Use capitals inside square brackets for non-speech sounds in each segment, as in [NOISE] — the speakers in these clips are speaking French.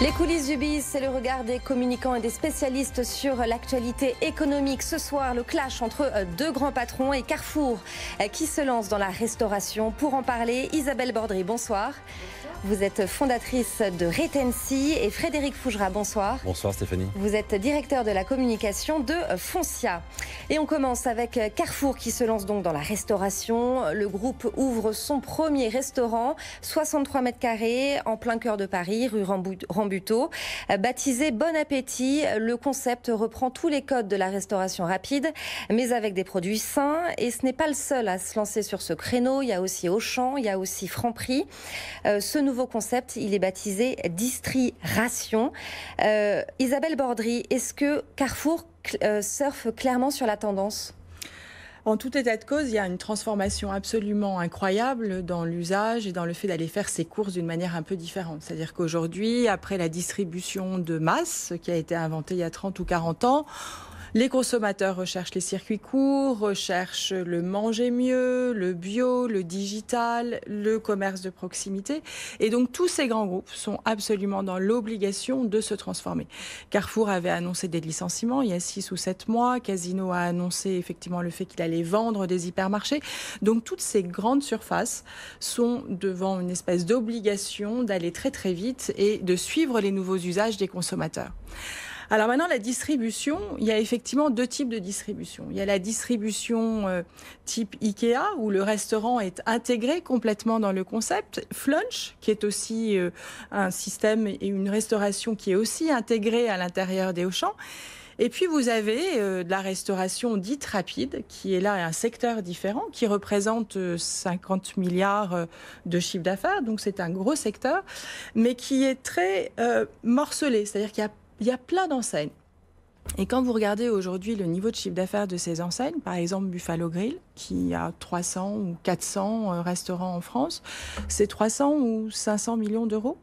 Les coulisses du BIS, c'est le regard des communicants et des spécialistes sur l'actualité économique. Ce soir, le clash entre euh, deux grands patrons et Carrefour euh, qui se lance dans la restauration. Pour en parler, Isabelle Bordry, bonsoir. bonsoir. Vous êtes fondatrice de Retency et Frédéric Fougera, bonsoir. Bonsoir Stéphanie. Vous êtes directeur de la communication de Foncia. Et on commence avec Carrefour qui se lance donc dans la restauration. Le groupe ouvre son premier restaurant, 63 mètres carrés, en plein cœur de Paris, rue Rambuteau. Baptisé Bon Appétit, le concept reprend tous les codes de la restauration rapide, mais avec des produits sains. Et ce n'est pas le seul à se lancer sur ce créneau. Il y a aussi Auchan, il y a aussi Franprix. Euh, ce nouveau concept. Il est baptisé distri Euh, Isabelle Bordry, est-ce que Carrefour euh, surfe clairement sur la tendance en tout état de cause, il y a une transformation absolument incroyable dans l'usage et dans le fait d'aller faire ses courses d'une manière un peu différente. C'est-à-dire qu'aujourd'hui, après la distribution de masse qui a été inventée il y a 30 ou 40 ans, les consommateurs recherchent les circuits courts, recherchent le manger mieux, le bio, le digital, le commerce de proximité. Et donc tous ces grands groupes sont absolument dans l'obligation de se transformer. Carrefour avait annoncé des licenciements il y a 6 ou 7 mois. Casino a annoncé effectivement le fait qu'il allait vendre des hypermarchés. Donc toutes ces grandes surfaces sont devant une espèce d'obligation d'aller très très vite et de suivre les nouveaux usages des consommateurs. Alors maintenant, la distribution, il y a effectivement deux types de distribution. Il y a la distribution euh, type IKEA, où le restaurant est intégré complètement dans le concept. Flunch, qui est aussi euh, un système et une restauration qui est aussi intégrée à l'intérieur des Auchan. Et puis vous avez euh, la restauration dite rapide, qui est là un secteur différent, qui représente 50 milliards de chiffre d'affaires, donc c'est un gros secteur, mais qui est très morcelé, c'est-à-dire qu'il n'y a il y a plein d'enseignes. Et quand vous regardez aujourd'hui le niveau de chiffre d'affaires de ces enseignes, par exemple Buffalo Grill, qui a 300 ou 400 euh, restaurants en France, c'est 300 ou 500 millions d'euros.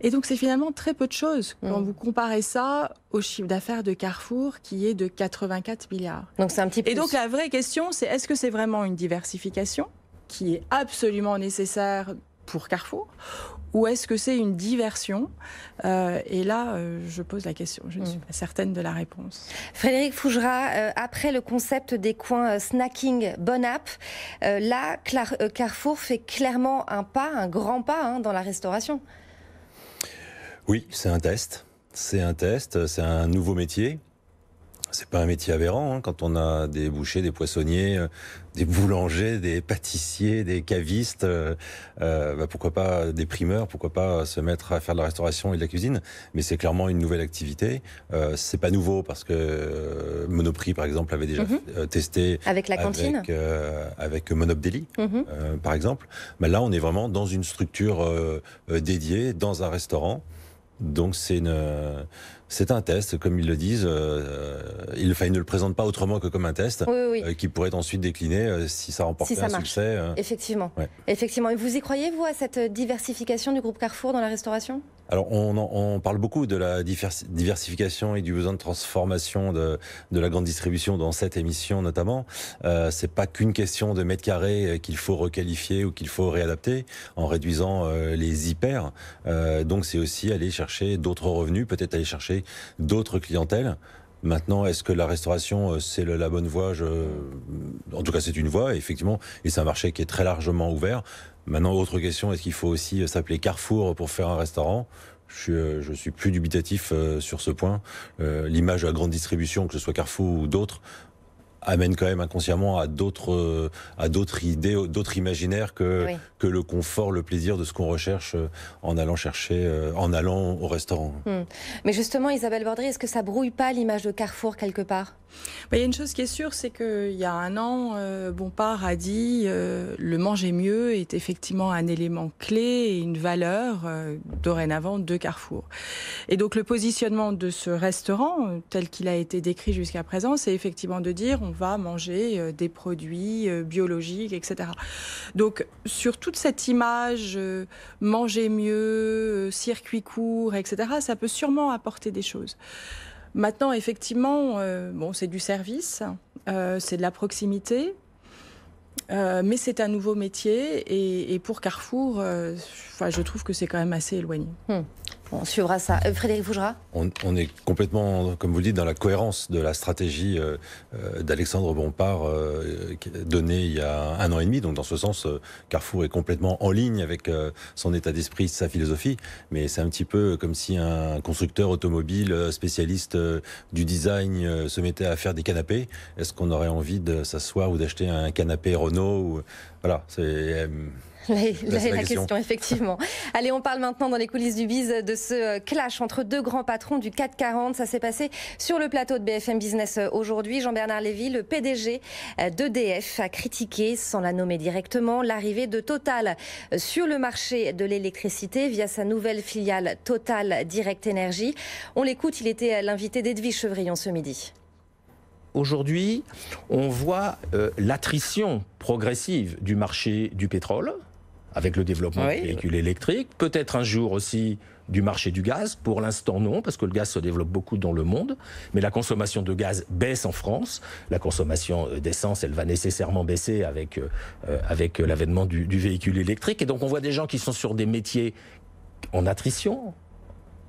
Et donc c'est finalement très peu de choses hmm. quand vous comparez ça au chiffre d'affaires de Carrefour qui est de 84 milliards. Donc c'est un petit Et donc la vraie question c'est est-ce que c'est vraiment une diversification qui est absolument nécessaire pour Carrefour ou est-ce que c'est une diversion euh, Et là, euh, je pose la question. Je ne suis mm. pas certaine de la réponse. Frédéric Fougera, euh, après le concept des coins snacking Bon App, là, Carrefour fait clairement un pas, un grand pas hein, dans la restauration. Oui, c'est un test. C'est un test, c'est un nouveau métier c'est pas un métier aberrant hein, quand on a des bouchers, des poissonniers, euh, des boulangers, des pâtissiers, des cavistes, euh, euh, bah, pourquoi pas des primeurs, pourquoi pas se mettre à faire de la restauration et de la cuisine. Mais c'est clairement une nouvelle activité. Euh, c'est pas nouveau parce que Monoprix par exemple avait déjà mhm. testé avec la cantine, avec, avec mhm. par exemple. Mais là on est vraiment dans une structure dédiée, dans un restaurant. Donc c'est une euh, c'est un test, comme ils le disent. Euh, ils, ne le présentent pas autrement que comme un test euh, qui pourrait ensuite décliné si ça remporte un succès. Hein. Effectivement. Effectivement. Et vous y croyez, vous, à cette diversification du groupe Carrefour dans la restauration Alors, on, parle beaucoup de la diversification et du besoin de transformation de, de la grande distribution dans cette émission notamment. c'est pas qu'une question de mètre carrés qu'il faut requalifier ou qu'il faut réadapter en réduisant les hyper. donc, c'est aussi aller chercher d'autres revenus, peut-être aller chercher d'autres clientèles. Maintenant, est-ce que la restauration, euh, c'est la bonne voie Je... En tout cas, c'est une voie, effectivement, et c'est un marché qui est très largement ouvert. Maintenant, autre question, est-ce qu'il faut aussi euh, s'appeler Carrefour pour faire un restaurant je suis, euh, je suis plus dubitatif sur ce point. L'image de la grande distribution, que ce soit Carrefour ou d'autres, amène quand même inconsciemment à d'autres, euh, à d'autres idées, d'autres imaginaires que, que le confort, le plaisir de ce qu'on recherche euh, en allant chercher, euh, en allant au restaurant. Hmm. Mais justement, Isabelle Bordry, est-ce que ça brouille pas l'image de Carrefour quelque part bah, Il y a une chose qui est sûre, c'est qu'il y a un an, Bompard a dit le manger mieux est effectivement un élément clé et une valeur dorénavant de Carrefour. Et donc le positionnement de ce restaurant, tel qu'il a été décrit jusqu'à présent, c'est effectivement de dire on va manger euh, des produits euh, biologiques, etc. Donc sur toute cette image, euh, manger mieux, circuit court, etc., ça peut sûrement apporter des choses. Maintenant, effectivement, bon, c'est du service, hein, c'est de la proximité, mais c'est un nouveau métier et, pour Carrefour, je trouve que c'est quand même assez éloigné. Hmm. On suivra ça. Euh, Frédéric Fougera on, est complètement, comme vous le dites, dans la cohérence de la stratégie euh, euh, d'Alexandre Bompard donnée il y a un an et demi. Donc dans ce sens, Carrefour est complètement en ligne avec son état d'esprit, sa philosophie. Mais c'est un petit peu comme si un constructeur automobile spécialiste du design se mettait à faire des canapés. Est-ce qu'on aurait envie de s'asseoir ou d'acheter un canapé Renault Voilà, c'est la, question. effectivement. Allez, on parle maintenant dans les coulisses du Biz de ce euh, clash entre deux grands patrons du 440. Ça s'est passé sur le plateau de BFM Business euh, aujourd'hui. Jean-Bernard Lévy, le PDG euh, d'EDF, a critiqué, sans la nommer directement, l'arrivée de Total sur le marché de l'électricité via sa nouvelle filiale Total Direct Energy. On l'écoute, il était l'invité d'Edwige Chevrillon ce midi aujourd'hui, on voit l'attrition progressive du marché du pétrole, avec le développement des véhicules électriques, peut-être un jour aussi du marché du gaz. Pour l'instant, non, parce que le gaz se développe beaucoup dans le monde, mais la consommation de gaz baisse en France. La consommation euh, d'essence, elle va nécessairement baisser avec, euh, euh, avec l'avènement du, du véhicule électrique. Et donc, on voit des gens qui sont sur des métiers en attrition,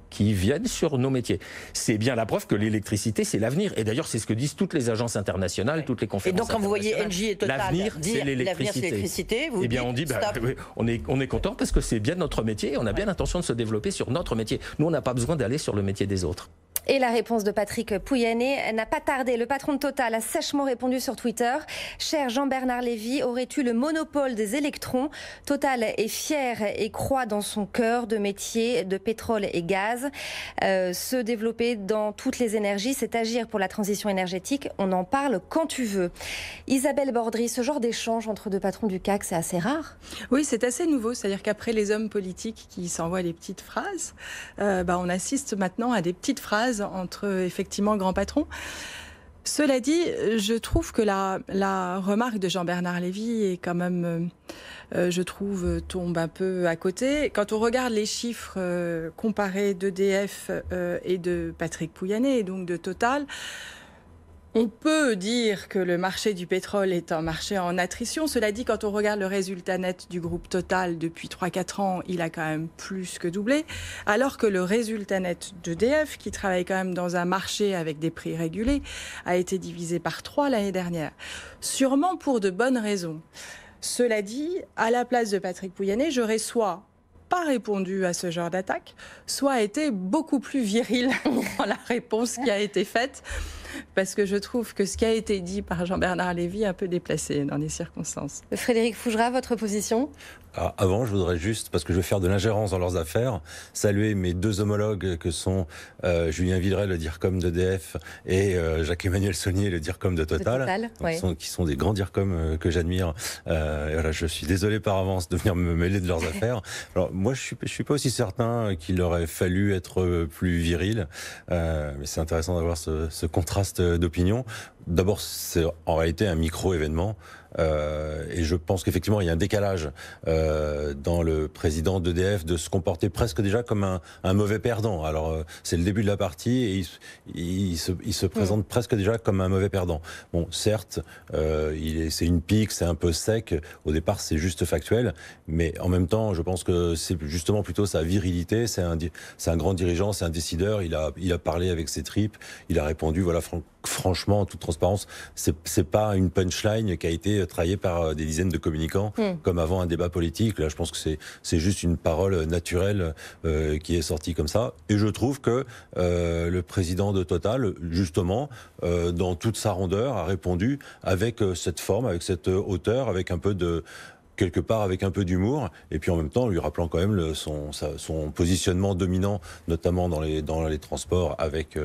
qui viennent sur nos métiers. C'est bien la preuve que l'électricité, c'est l'avenir. Et d'ailleurs, c'est ce que disent toutes les agences internationales, toutes les conférences. Et donc, quand vous voyez NG et Total l'avenir, c'est l'électricité. Eh bien, on dit, bah, on est, on est content parce que c'est bien notre métier. on a bien l'intention de se développer sur notre métier. Nous, on n'a pas besoin d'aller sur le métier des autres. Et la réponse de Patrick Pouyanné n'a pas tardé. Le patron de Total a sèchement répondu sur Twitter. Cher Jean-Bernard Lévy aurais-tu le monopole des électrons. Total est fier et croit dans son cœur de métier de pétrole et gaz. Euh, se développer dans toutes les énergies, c'est agir pour la transition énergétique. On en parle quand tu veux. Isabelle Bordry, ce genre d'échange entre deux patrons du CAC, c'est assez rare Oui, c'est assez nouveau. C'est-à-dire qu'après les hommes politiques qui s'envoient des petites phrases, euh, bah, on assiste maintenant à des petites phrases entre effectivement grand patron. Cela dit, je trouve que la, remarque de Jean-Bernard Lévy est quand même, euh, euh, je trouve, tombe un peu à côté. Quand on regarde les chiffres euh, comparés d'EDF et de Patrick Pouyanné, et donc de Total, on peut dire que le marché du pétrole est un marché en attrition. Cela dit, quand on regarde le résultat net du groupe Total depuis 3-4 ans, il a quand même plus que doublé. Alors que le résultat net d'EDF, qui travaille quand même dans un marché avec des prix régulés, a été divisé par 3 l'année dernière. Sûrement pour de bonnes raisons. Cela dit, à la place de Patrick Pouyanné, j'aurais soit pas répondu à ce genre d'attaque, soit été beaucoup plus viril [LAUGHS] dans la réponse qui a été faite parce que je trouve que ce qui a été dit par Jean-Bernard Lévy est un peu déplacé dans les circonstances. Frédéric Fougera, votre position ah, avant, je voudrais juste, parce que je veux faire de l'ingérence dans leurs affaires, saluer mes deux homologues que sont euh, Julien Villeray, le DIRCOM d'EDF, et euh, Jacques-Emmanuel Saunier, le DIRCOM de Total, sont, qui sont des grands DIRCOM euh, que j'admire. Euh, voilà, je suis désolé par avance de venir me mêler de leurs [LAUGHS] affaires. Alors moi, je suis, je suis pas aussi certain euh, qu'il aurait fallu être plus viril, mais c'est intéressant d'avoir ce, ce contraste d'opinion. D'abord, c'est en réalité un micro-événement. Euh, et je pense qu'effectivement, il y a un décalage euh, dans le président d'EDF de se comporter presque déjà comme un, mauvais perdant. Alors, euh, c'est le début de la partie et il, se, présente mm. presque déjà comme un mauvais perdant. Bon, certes, il c'est une pique, c'est un peu sec. Au départ, c'est juste factuel. Mais en même temps, je pense que c'est justement plutôt sa virilité. C'est un, c'est un grand dirigeant, c'est un décideur. Il a, il a parlé avec ses tripes. Il a répondu, voilà, franchement, en toute transparence, c'est pas une punchline qui a été euh, traîné par euh, des dizaines de communicants, hmm. comme avant un débat politique. Là, je pense que c'est juste une parole naturelle euh, qui est sortie comme ça. Et je trouve que le président de Total, justement, dans toute sa rondeur, a répondu avec cette forme, avec cette hauteur, avec un peu de quelque part avec un peu d'humour, et puis en même temps lui rappelant quand même son, positionnement dominant, notamment dans les, transports avec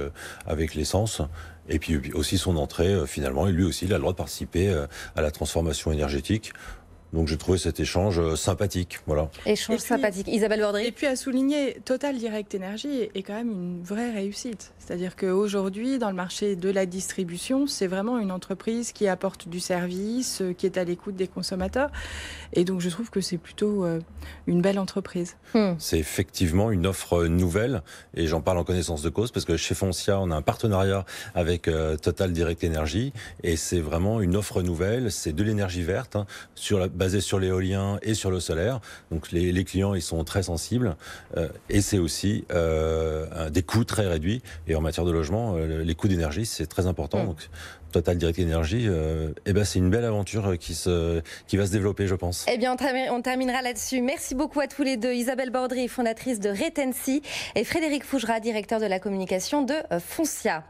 l'essence. Et puis aussi son entrée, euh, finalement, et lui aussi, il a le droit de participer euh, à la transformation énergétique. Donc j'ai trouvé cet échange euh, sympathique. Voilà. Échange sympathique. Isabelle Wardry. Et puis à souligner, Total Direct Energy est quand même une vraie réussite. C'est-à-dire qu'aujourd'hui, dans le marché de la distribution, c'est vraiment une entreprise qui apporte du service, euh, qui est à l'écoute des consommateurs. Et donc je trouve que c'est plutôt euh, une belle entreprise. Hmm. C'est effectivement une offre nouvelle. Et j'en parle en connaissance de cause parce que chez Foncia, on a un partenariat avec Total Direct Energy. Et c'est vraiment une offre nouvelle. C'est de l'énergie verte hein, sur la basé sur l'éolien et sur le solaire. Donc les, clients, ils sont très sensibles. Euh, et c'est aussi euh, des coûts très réduits. Et en matière de logement, euh, les coûts d'énergie, c'est très important. Mm. Donc Total Direct Energy, eh ben, c'est une belle aventure qui, se, qui va se développer, je pense. Eh bien, on, terminera là-dessus. Merci beaucoup à tous les deux. Isabelle Bordry, fondatrice de Retency, et Frédéric Fougera, directeur de la communication de Foncia.